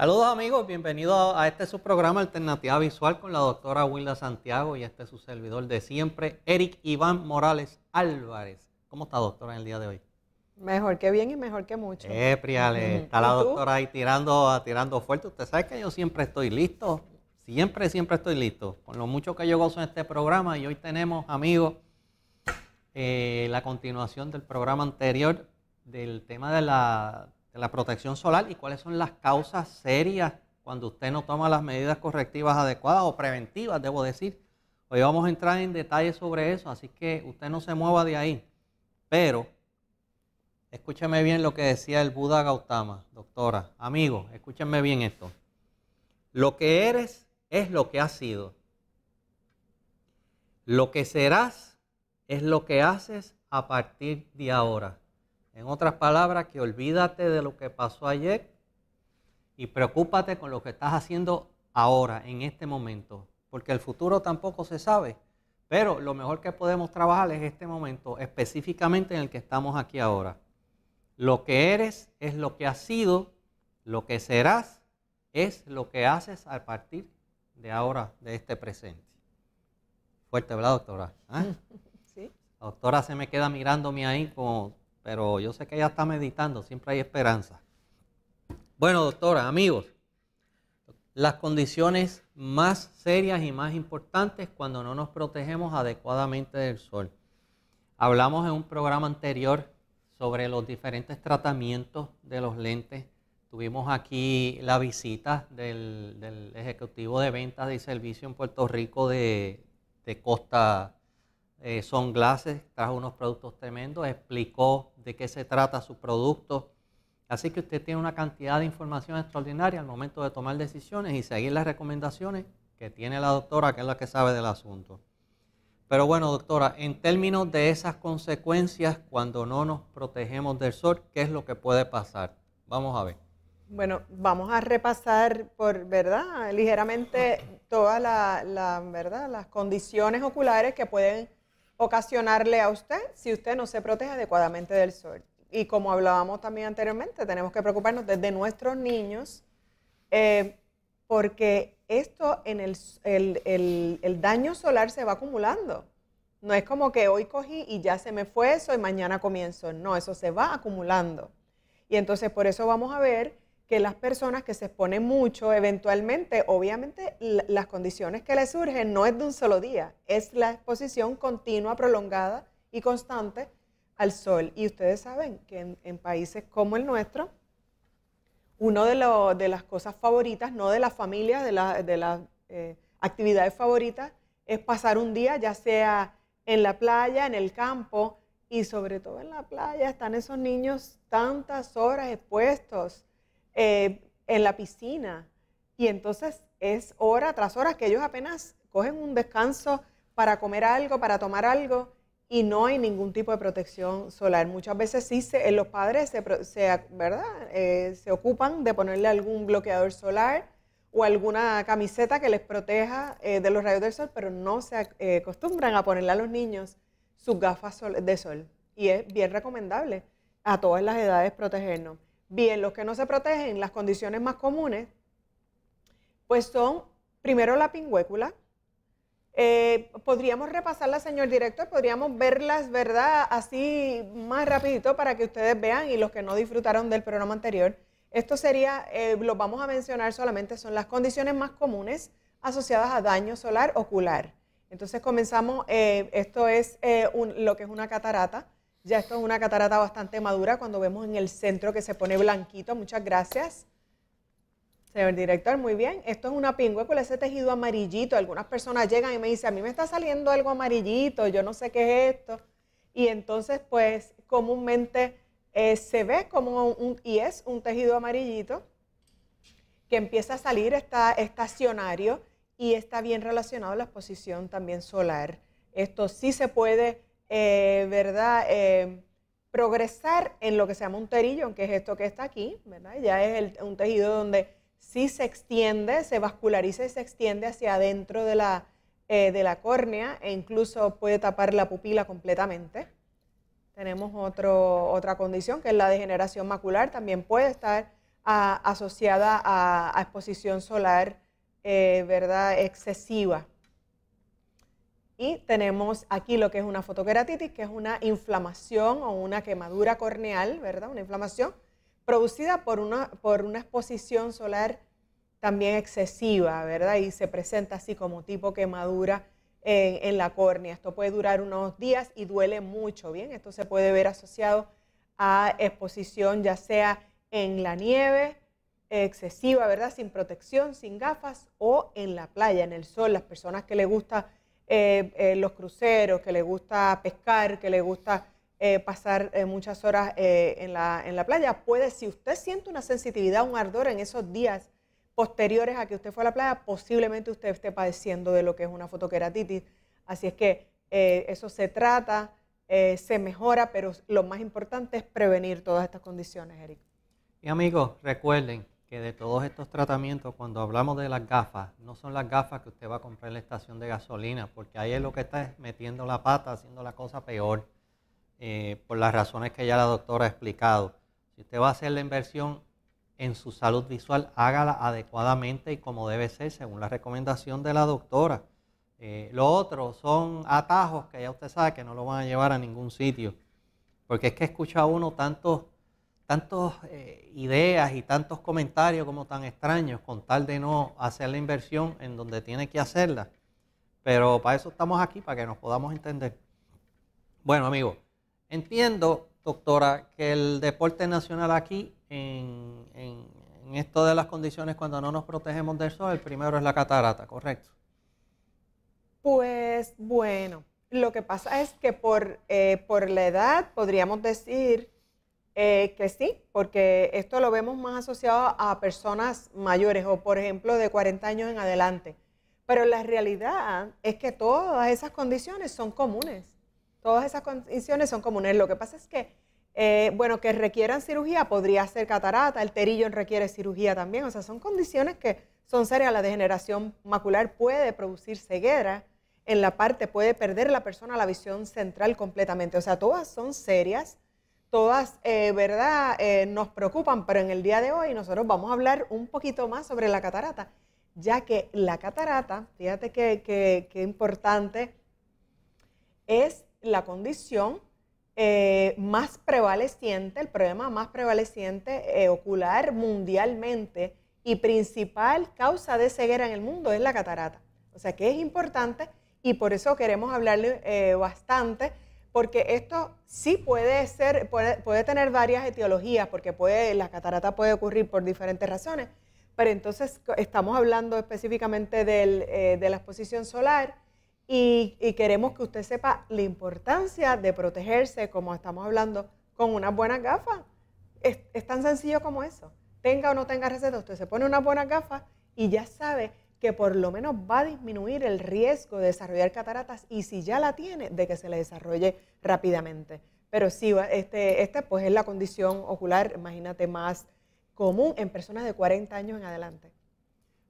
Saludos amigos, bienvenidos a este su programa Alternativa Visual con la doctora Wilda Santiago y este es su servidor de siempre, Eric Iván Morales Álvarez. ¿Cómo está doctora en el día de hoy? Mejor que bien y mejor que mucho. Eh, Priale, está la doctora ahí tirando, tirando fuerte. Usted sabe que yo siempre estoy listo, siempre, siempre estoy listo. Con lo mucho que yo gozo en este programa y hoy tenemos, amigos, eh, la continuación del programa anterior del tema de la de la protección solar y cuáles son las causas serias cuando usted no toma las medidas correctivas adecuadas o preventivas, debo decir. Hoy vamos a entrar en detalle sobre eso, así que usted no se mueva de ahí. Pero, escúcheme bien lo que decía el Buda Gautama, doctora. Amigo, escúcheme bien esto. Lo que eres es lo que has sido. Lo que serás es lo que haces a partir de ahora. En otras palabras, que olvídate de lo que pasó ayer y preocúpate con lo que estás haciendo ahora, en este momento, porque el futuro tampoco se sabe. Pero lo mejor que podemos trabajar es este momento, específicamente en el que estamos aquí ahora. Lo que eres es lo que has sido, lo que serás es lo que haces a partir de ahora, de este presente. Fuerte, ¿verdad, doctora? ¿Ah? Sí. La doctora se me queda mirándome ahí como pero yo sé que ella está meditando, siempre hay esperanza. Bueno, doctora, amigos, las condiciones más serias y más importantes cuando no nos protegemos adecuadamente del sol. Hablamos en un programa anterior sobre los diferentes tratamientos de los lentes. Tuvimos aquí la visita del, ejecutivo de ventas y servicio en Puerto Rico de, de Costa eh, son glases, trajo unos productos tremendos, explicó de qué se trata su producto. Así que usted tiene una cantidad de información extraordinaria al momento de tomar decisiones y seguir las recomendaciones que tiene la doctora, que es la que sabe del asunto. Pero bueno, doctora, en términos de esas consecuencias cuando no nos protegemos del sol, ¿qué es lo que puede pasar? Vamos a ver. Bueno, vamos a repasar por, ¿verdad? Ligeramente todas la, las condiciones oculares que pueden ocasionarle a usted si usted no se protege adecuadamente del sol. Y como hablábamos también anteriormente, tenemos que preocuparnos desde nuestros niños, eh, porque esto en el, el, el, el, daño solar se va acumulando. No es como que hoy cogí y ya se me fue eso y mañana comienzo. No, eso se va acumulando. Y entonces por eso vamos a ver que las personas que se exponen mucho, eventualmente, obviamente, las condiciones que les surgen no es de un solo día, es la exposición continua, prolongada y constante al sol. Y ustedes saben que en, países como el nuestro, una de, las cosas favoritas, no de las familias, de, las eh, actividades favoritas, es pasar un día, ya sea en la playa, en el campo, y sobre todo en la playa están esos niños tantas horas expuestos eh, en la piscina. Y entonces es hora tras hora que ellos apenas cogen un descanso para comer algo, para tomar algo, y no hay ningún tipo de protección solar. Muchas veces sí, se, eh, los padres se, ¿verdad? Eh, se ocupan de ponerle algún bloqueador solar o alguna camiseta que les proteja de los rayos del sol, pero no se acostumbran a ponerle a los niños sus gafas de sol. Y es bien recomendable a todas las edades protegernos. Bien, los que no se protegen, las condiciones más comunes, pues son primero la pingüécula. Eh, podríamos repasarla, señor director, podríamos verlas, ¿verdad? Así más rapidito para que ustedes vean y los que no disfrutaron del programa anterior. Esto sería, eh, lo vamos a mencionar solamente, son las condiciones más comunes asociadas a daño solar ocular. Entonces comenzamos, eh, esto es lo que es una catarata ya esto es una catarata bastante madura cuando vemos en el centro que se pone blanquito. Muchas gracias. Señor director, muy bien. Esto es una pingüe con ese tejido amarillito. Algunas personas llegan y me dicen, a mí me está saliendo algo amarillito, yo no sé qué es esto. Y entonces, pues, comúnmente eh, se ve como un, y es un tejido amarillito que empieza a salir, está estacionario y está bien relacionado a la exposición también solar. Esto sí se puede eh, ¿verdad? Eh, progresar en lo que se llama un terillón, que es esto que está aquí, ¿verdad? Ya es un tejido donde sí se extiende, se vasculariza y se extiende hacia adentro de la, eh, córnea e incluso puede tapar la pupila completamente. Tenemos otra condición que es la degeneración macular, también puede estar ah, asociada a, exposición solar, ¿verdad?, excesiva. Y tenemos aquí lo que es una fotokeratitis, que es una inflamación o una quemadura corneal, ¿verdad? Una inflamación producida por una, por una exposición solar también excesiva, ¿verdad? Y se presenta así como tipo quemadura en, en, la córnea. Esto puede durar unos días y duele mucho, ¿bien? Esto se puede ver asociado a exposición ya sea en la nieve excesiva, ¿verdad? Sin protección, sin gafas o en la playa, en el sol. Las personas que les gusta eh, eh, los cruceros, que le gusta pescar, que le gusta eh, pasar muchas horas en la, playa, puede, si usted siente una sensitividad, un ardor en esos días posteriores a que usted fue a la playa, posiblemente usted esté padeciendo de lo que es una fotokeratitis. Así es que eso se trata, se mejora, pero lo más importante es prevenir todas estas condiciones, Eric. Y amigos, recuerden, que de todos estos tratamientos, cuando hablamos de las gafas, no son las gafas que usted va a comprar en la estación de gasolina, porque ahí es lo que está metiendo la pata, haciendo la cosa peor, eh, por las razones que ya la doctora ha explicado. Si usted va a hacer la inversión en su salud visual, hágala adecuadamente y como debe ser, según la recomendación de la doctora. Eh, lo otro son atajos que ya usted sabe que no lo van a llevar a ningún sitio, porque es que escucha uno tantos tantas eh, ideas y tantos comentarios como tan extraños con tal de no hacer la inversión en donde tiene que hacerla. Pero para eso estamos aquí, para que nos podamos entender. Bueno, amigo, entiendo, doctora, que el deporte nacional aquí, en, esto de las condiciones cuando no nos protegemos del sol, el primero es la catarata, ¿correcto? Pues bueno, lo que pasa es que por, eh, por la edad podríamos decir eh, que sí, porque esto lo vemos más asociado a personas mayores o, por ejemplo, de 40 años en adelante. Pero la realidad es que todas esas condiciones son comunes. Todas esas condiciones son comunes. Lo que pasa es que, eh, bueno, que requieran cirugía podría ser catarata, el terillo requiere cirugía también. O sea, son condiciones que son serias. La degeneración macular puede producir ceguera en la parte, puede perder la persona la visión central completamente. O sea, todas son serias todas, eh, ¿verdad?, eh, nos preocupan, pero en el día de hoy nosotros vamos a hablar un poquito más sobre la catarata, ya que la catarata, fíjate qué importante, es la condición eh, más prevaleciente, el problema más prevaleciente ocular mundialmente y principal causa de ceguera en el mundo es la catarata. O sea que es importante y por eso queremos hablarle bastante porque esto sí puede ser, puede, tener varias etiologías, porque puede, la catarata puede ocurrir por diferentes razones, pero entonces estamos hablando específicamente eh, de la exposición solar y, queremos que usted sepa la importancia de protegerse, como estamos hablando, con unas buenas gafas. Es, es tan sencillo como eso. Tenga o no tenga receta, usted se pone unas buenas gafas y ya sabe que por lo menos va a disminuir el riesgo de desarrollar cataratas y si ya la tiene, de que se le desarrolle rápidamente. Pero sí, este, esta pues es la condición ocular, imagínate, más común en personas de 40 años en adelante.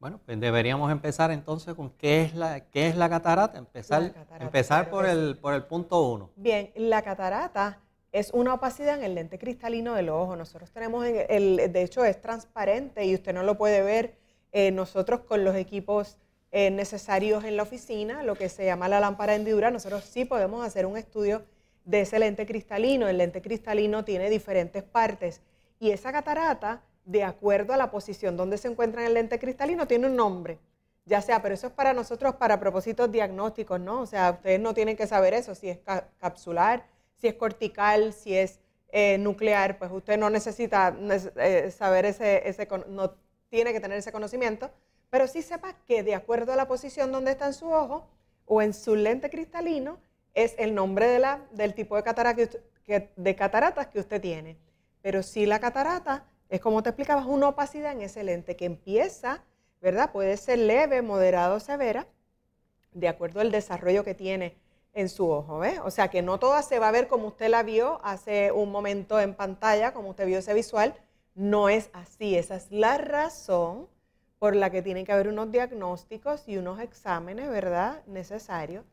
Bueno, pues deberíamos empezar entonces con qué es la, es la catarata. Empezar, empezar por, el, por el punto uno. Bien, la catarata es una opacidad en el lente cristalino del ojo. Nosotros tenemos, el, de hecho es transparente y usted no lo puede ver eh, nosotros con los equipos eh, necesarios en la oficina, lo que se llama la lámpara de hendidura, nosotros sí podemos hacer un estudio de ese lente cristalino. El lente cristalino tiene diferentes partes y esa catarata, de acuerdo a la posición donde se encuentra el lente cristalino, tiene un nombre. Ya sea, pero eso es para nosotros para propósitos diagnósticos, ¿no? O sea, ustedes no tienen que saber eso, si es capsular, si es cortical, si es eh, nuclear, pues usted no necesita saber ese, ese tiene que tener ese conocimiento, pero sí sepa que de acuerdo a la posición donde está en su ojo o en su lente cristalino, es el nombre de la, del tipo de, catarata de cataratas que usted tiene. Pero si la catarata es como te es una opacidad en ese lente que empieza, ¿verdad? Puede ser leve, moderada o severa, de acuerdo al desarrollo que tiene en su ojo, ¿ves? O sea que no toda se va a ver como usted la vio hace un momento en pantalla, como usted vio ese visual, no es así, esa es la razón por la que tienen que haber unos diagnósticos y unos exámenes, ¿verdad? Necesarios,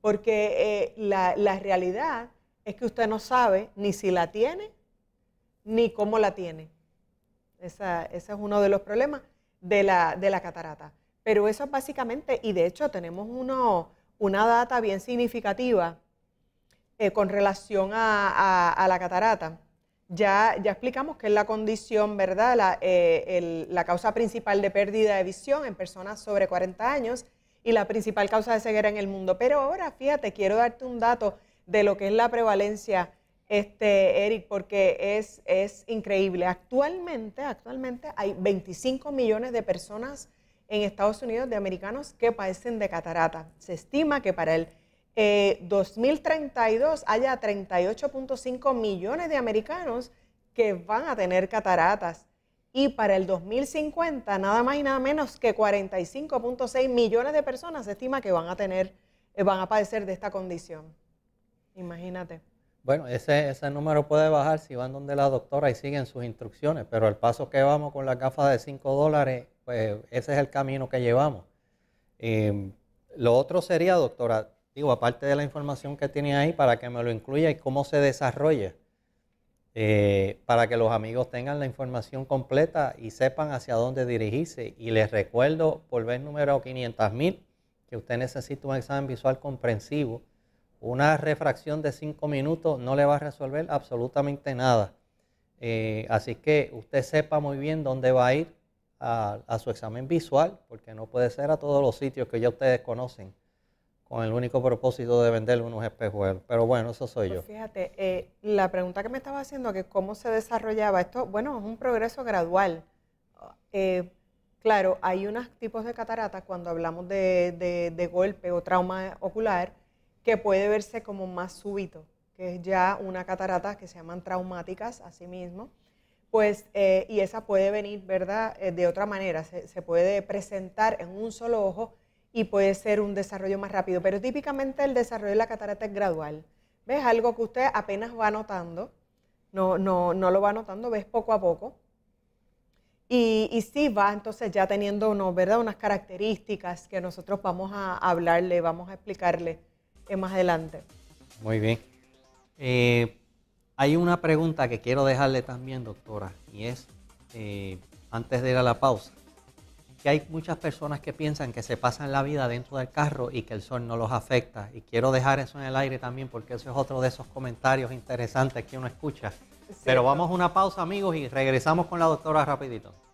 porque eh, la, realidad es que usted no sabe ni si la tiene ni cómo la tiene. ese es uno de los problemas de la, catarata. Pero eso es básicamente, y de hecho tenemos una data bien significativa eh, con relación a la catarata. Ya, explicamos que es la condición, ¿verdad? La, eh, la causa principal de pérdida de visión en personas sobre 40 años y la principal causa de ceguera en el mundo. Pero ahora, fíjate, quiero darte un dato de lo que es la prevalencia, este, Eric, porque es, es increíble. Actualmente, actualmente hay 25 millones de personas en Estados Unidos de americanos que padecen de catarata. Se estima que para el eh, 2032 haya 38.5 millones de americanos que van a tener cataratas. Y para el 2050, nada más y nada menos que 45.6 millones de personas se estima que van a tener, eh, van a padecer de esta condición. Imagínate. Bueno, ese, ese número puede bajar si van donde la doctora y siguen sus instrucciones, pero el paso que vamos con las gafas de 5 dólares, pues ese es el camino que llevamos. Em, lo otro sería, doctora, digo, aparte de la información que tiene ahí, para que me lo incluya y cómo se desarrolla, eh, para que los amigos tengan la información completa y sepan hacia dónde dirigirse. Y les recuerdo, por el número 500.000, que usted necesita un examen visual comprensivo. Una refracción de 5 minutos no le va a resolver absolutamente nada. Eh, así que usted sepa muy bien dónde va a ir a su examen visual, porque no puede ser a todos los sitios que ya ustedes conocen con el único propósito de vender unos espejuelos. Pero bueno, eso soy pues yo. Fíjate, eh, la pregunta que me estaba haciendo, que cómo se desarrollaba esto, bueno, es un progreso gradual. Eh, claro, hay unos tipos de cataratas cuando hablamos de, golpe o trauma ocular que puede verse como más súbito, que es ya una catarata que se llaman traumáticas así mismo. Pues, eh, y esa puede venir, ¿verdad? de otra manera, se puede presentar en un solo ojo y puede ser un desarrollo más rápido. Pero típicamente el desarrollo de la catarata es gradual. ¿Ves? Algo que usted apenas va notando, no, no, no lo va notando, ves poco a poco. Y, y sí va entonces ya teniendo ¿verdad? unas características que nosotros vamos a hablarle, vamos a explicarle más adelante. Muy bien. Eh, hay una pregunta que quiero dejarle también, doctora, y es, eh, antes de ir a la pausa, que hay muchas personas que piensan que se pasan la vida dentro del carro y que el sol no los afecta. Y quiero dejar eso en el aire también porque eso es otro de esos comentarios interesantes que uno escucha. Pero vamos a una pausa amigos y regresamos con la doctora rapidito.